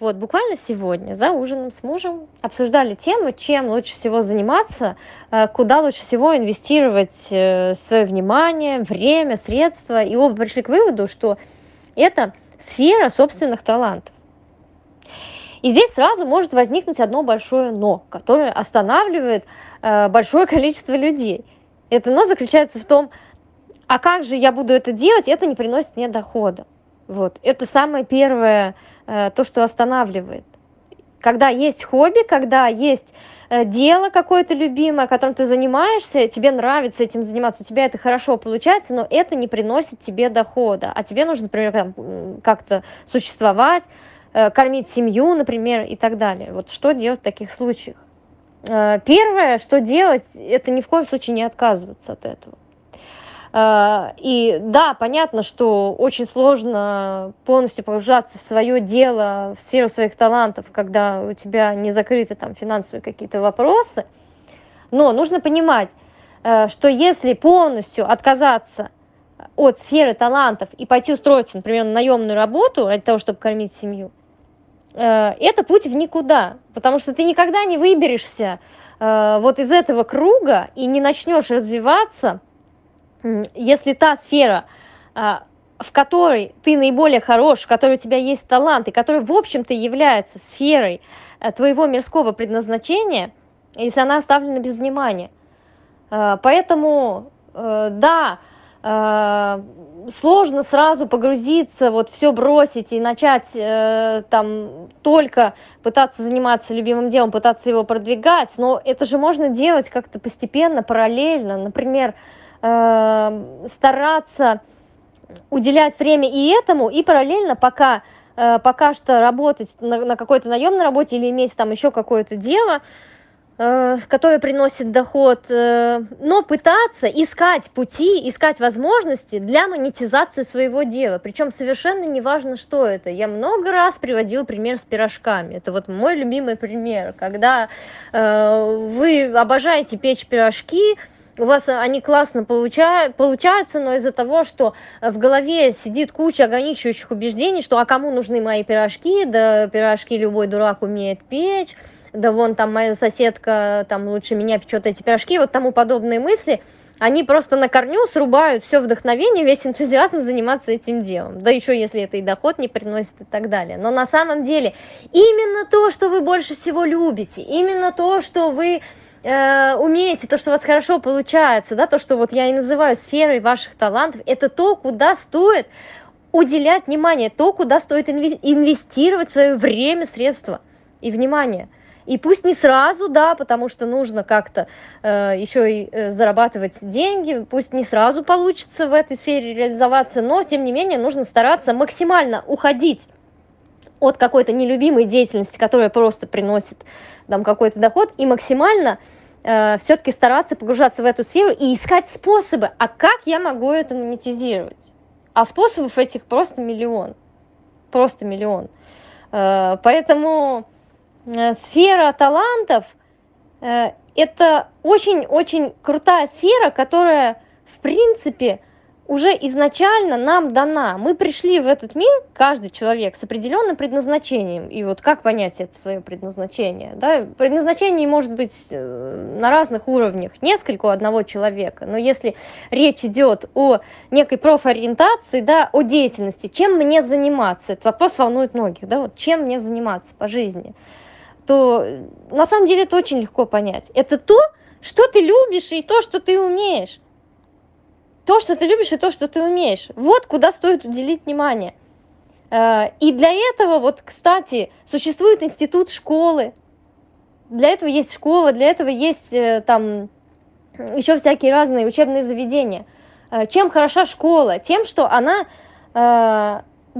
Вот, буквально сегодня за ужином с мужем обсуждали тему, чем лучше всего заниматься, э, куда лучше всего инвестировать э, свое внимание, время, средства. И оба пришли к выводу, что это сфера собственных талантов. И здесь сразу может возникнуть одно большое «но», которое останавливает э, большое количество людей. Это «но» заключается в том, а как же я буду это делать, это не приносит мне дохода. Вот. Это самое первое, э, то, что останавливает. Когда есть хобби, когда есть э, дело какое-то любимое, которым ты занимаешься, тебе нравится этим заниматься, у тебя это хорошо получается, но это не приносит тебе дохода. А тебе нужно, например, как-то существовать, э, кормить семью, например, и так далее. Вот что делать в таких случаях? Первое, что делать, это ни в коем случае не отказываться от этого. Э, и да, понятно, что очень сложно полностью погружаться в свое дело, в сферу своих талантов, когда у тебя не закрыты там финансовые какие-то вопросы. Но нужно понимать, э, что если полностью отказаться от сферы талантов и пойти устроиться, например, на наемную работу ради того, чтобы кормить семью, э, это путь в никуда, потому что ты никогда не выберешься вот из этого круга и не начнешь развиваться – если та сфера, а, в которой ты наиболее хорош, в которой у тебя есть талант, и которая, в общем-то, является сферой э, твоего мирского предназначения, если она оставлена без внимания. Э, поэтому, э, да, сложно сразу погрузиться, вот все бросить и начать там только пытаться заниматься любимым делом, пытаться его продвигать, но это же можно делать как-то постепенно, параллельно. Например, Эм, стараться уделять время и этому, и параллельно пока э, пока что работать на, на какой-то наемной работе или иметь там еще какое-то дело, э, которое приносит доход, э, но пытаться искать пути, искать возможности для монетизации своего дела. Причем совершенно не важно, что это. Я много раз приводила пример с пирожками. Это вот мой любимый пример, когда э, вы обожаете печь пирожки, у вас они классно получают, получаются, но из-за того, что э, в голове сидит куча ограничивающих убеждений, что а кому нужны мои пирожки, да пирожки любой дурак умеет печь, да вон там моя соседка там лучше меня печет эти пирожки, вот тому подобные мысли, они просто на корню срубают все вдохновение, весь энтузиазм заниматься этим делом. Да еще если это и доход не приносит и так далее. Но на самом деле именно то, что вы больше всего любите, именно то, что вы э, умеете, то, что у вас хорошо получается, да, то, что вот я и называю сферой ваших талантов, это то, куда стоит уделять внимание, то, куда стоит инвестировать свое время, средства и внимание. И пусть не сразу, да, потому что нужно как-то э, еще и э, зарабатывать деньги, пусть не сразу получится в этой сфере реализоваться, но тем не менее нужно стараться максимально уходить от какой-то нелюбимой деятельности, которая просто приносит там какой-то доход, и максимально э, все-таки стараться погружаться в эту сферу и искать способы, а как я могу это монетизировать? А способов этих просто миллион, просто миллион. Э, поэтому э, сфера талантов э, это очень-очень крутая сфера, которая в принципе уже изначально нам дана. Мы пришли в этот мир, каждый человек, с определенным предназначением. И вот как понять это свое предназначение? Да? Предназначение может быть э, на разных уровнях, несколько у одного человека. Но если речь идет о некой профориентации, да, о деятельности, чем мне заниматься? Этот вопрос волнует многих. Да? Вот чем мне заниматься по жизни? то э, на самом деле это очень легко понять. Это то, что ты любишь и то, что ты умеешь то, что ты любишь, и то, что ты умеешь. Вот куда стоит уделить внимание. Э, и для этого, вот, кстати, существует институт школы. Для этого есть школа, для этого есть э, там еще всякие разные учебные заведения. Э, чем хороша школа? Тем, что она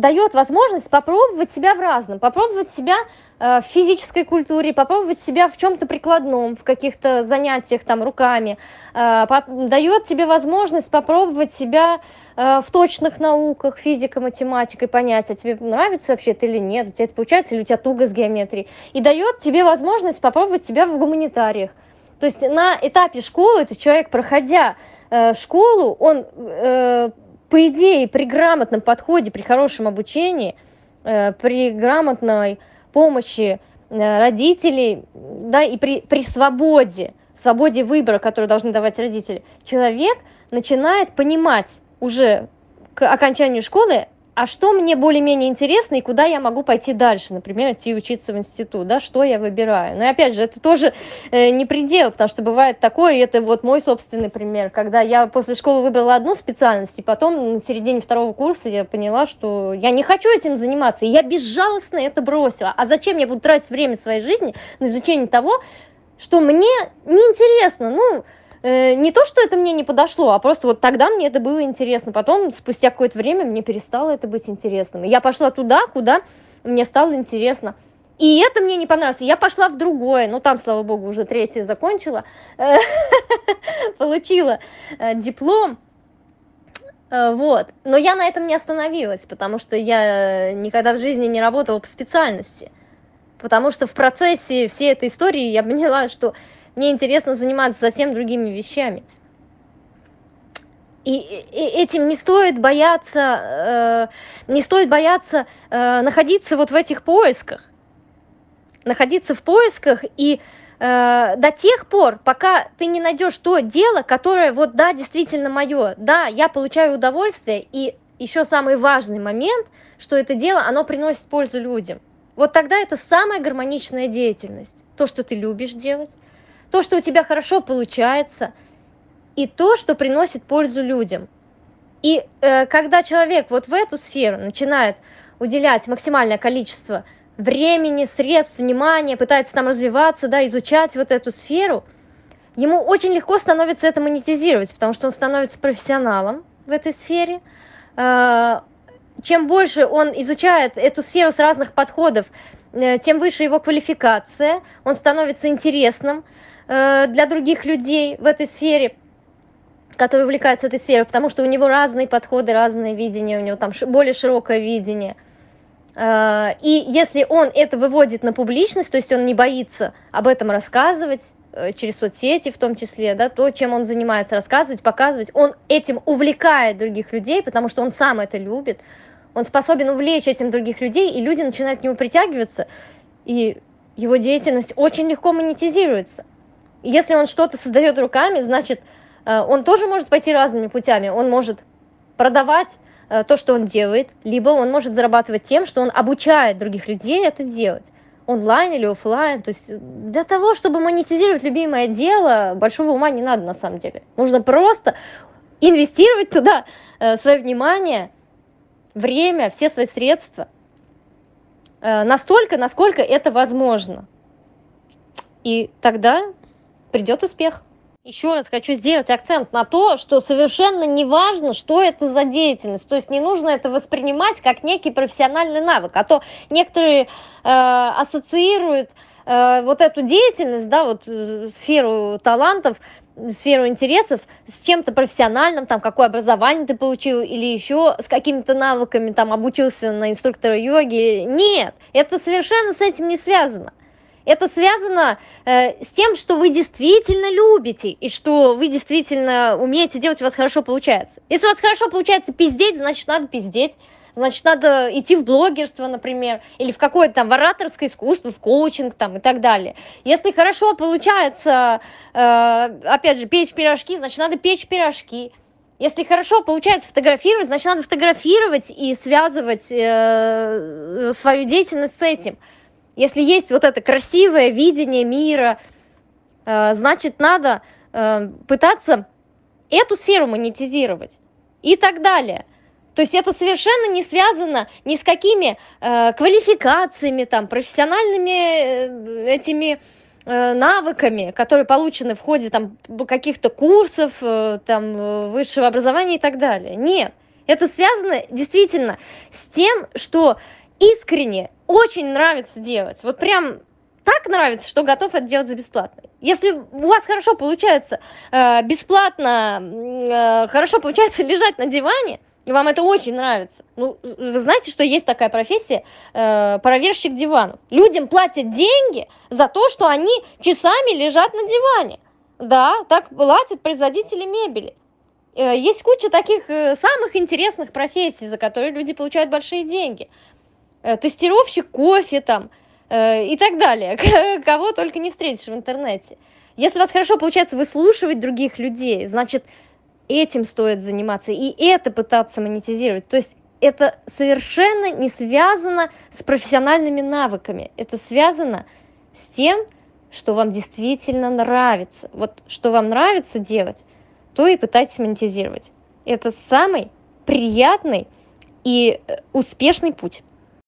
дает возможность попробовать себя в разном, попробовать себя э, в физической культуре, попробовать себя в чем-то прикладном, в каких-то занятиях там руками, э, дает тебе возможность попробовать себя э, в точных науках, физика, математика, понять, а тебе нравится вообще это или нет, у тебя это получается, или у тебя туго с геометрией, и дает тебе возможность попробовать себя в гуманитариях. То есть на этапе школы, этот человек, проходя э, школу, он э, по идее, при грамотном подходе, при хорошем обучении, э, при грамотной помощи э, родителей, да, и при, при свободе, свободе выбора, которую должны давать родители, человек начинает понимать уже к окончанию школы, а что мне более-менее интересно и куда я могу пойти дальше, например, идти учиться в институт, да, что я выбираю. Но ну, опять же, это тоже э, не предел, потому что бывает такое, и это вот мой собственный пример, когда я после школы выбрала одну специальность, и потом на середине второго курса я поняла, что я не хочу этим заниматься, и я безжалостно это бросила. А зачем я буду тратить время своей жизни на изучение того, что мне неинтересно, ну, э, не то, что это мне не подошло, а просто вот тогда мне это было интересно. Потом, спустя какое-то время, мне перестало это быть интересным. я пошла туда, куда мне стало интересно. И это мне не понравилось. Я пошла в другое. Ну, там, слава богу, уже третье закончила. Э, получила э, диплом. Э, вот. Но я на этом не остановилась, потому что я никогда в жизни не работала по специальности. Потому что в процессе всей этой истории я поняла, что мне интересно заниматься совсем другими вещами. И, и этим не стоит бояться, э, не стоит бояться э, находиться вот в этих поисках, находиться в поисках и э, до тех пор, пока ты не найдешь то дело, которое вот да, действительно мое, да, я получаю удовольствие, и еще самый важный момент, что это дело, оно приносит пользу людям. Вот тогда это самая гармоничная деятельность, то, что ты любишь делать, то, что у тебя хорошо получается, и то, что приносит пользу людям. И э, когда человек вот в эту сферу начинает уделять максимальное количество времени, средств, внимания, пытается там развиваться, да, изучать вот эту сферу, ему очень легко становится это монетизировать, потому что он становится профессионалом в этой сфере. Э, чем больше он изучает эту сферу с разных подходов, э, тем выше его квалификация, он становится интересным. Э, для других людей в этой сфере, которые увлекаются этой сферой, потому что у него разные подходы, разные видения, у него там более широкое видение. Э, и если он это выводит на публичность, то есть он не боится об этом рассказывать, э, через соцсети в том числе, да, то, чем он занимается, рассказывать, показывать. Он этим увлекает других людей, потому что он сам это любит. Он способен увлечь этим других людей, и люди начинают к нему притягиваться, и его деятельность очень легко монетизируется. Если он что-то создает руками, значит, э, он тоже может пойти разными путями. Он может продавать э, то, что он делает, либо он может зарабатывать тем, что он обучает других людей это делать онлайн или офлайн. То есть э, для того, чтобы монетизировать любимое дело, большого ума не надо на самом деле. Нужно просто инвестировать туда свое внимание, время, все свои средства. Настолько, насколько это возможно. И тогда придет успех. Еще раз хочу сделать акцент на то, что совершенно не важно, что это за деятельность. То есть не нужно это воспринимать как некий профессиональный навык. А то некоторые э, ассоциируют э, вот эту деятельность, да, вот э, сферу талантов, сферу интересов с чем-то профессиональным, там, какое образование ты получил, или еще с какими-то навыками, там, обучился на инструктора йоги. Нет, это совершенно с этим не связано. Это связано э, с тем, что вы действительно любите и что вы действительно умеете делать, у вас хорошо получается. Если у вас хорошо получается пиздеть, значит надо пиздеть. Значит, надо идти в блогерство, например, или в какое-то там в ораторское искусство, в коучинг там и так далее. Если хорошо получается, э, опять же, печь пирожки, значит, надо печь пирожки. Если хорошо получается фотографировать, значит, надо фотографировать и связывать э, свою деятельность с этим. Если есть вот это красивое видение мира, э, значит, надо э, пытаться эту сферу монетизировать и так далее. То есть это совершенно не связано ни с какими э, квалификациями, там, профессиональными этими навыками, которые получены в ходе там, каких-то курсов, там, высшего образования и так далее. Нет, это связано действительно с тем, что искренне очень нравится делать. Вот прям так нравится, что готов это делать за бесплатно. Если у вас хорошо получается э, бесплатно, э, хорошо получается лежать на диване, и вам это очень нравится. Ну, вы знаете, что есть такая профессия э, проверщик диванов. Людям платят деньги за то, что они часами лежат на диване. Да, так платят производители мебели. Э, есть куча таких э, самых интересных профессий, за которые люди получают большие деньги. Э, тестировщик кофе там э, и так далее, кого только не встретишь в интернете. Если у вас хорошо получается выслушивать других людей, значит, этим стоит заниматься и это пытаться монетизировать. То есть это совершенно не связано с профессиональными навыками. Это связано с тем, что вам действительно нравится. Вот что вам нравится делать, то и пытайтесь монетизировать. Это самый приятный и э, успешный путь.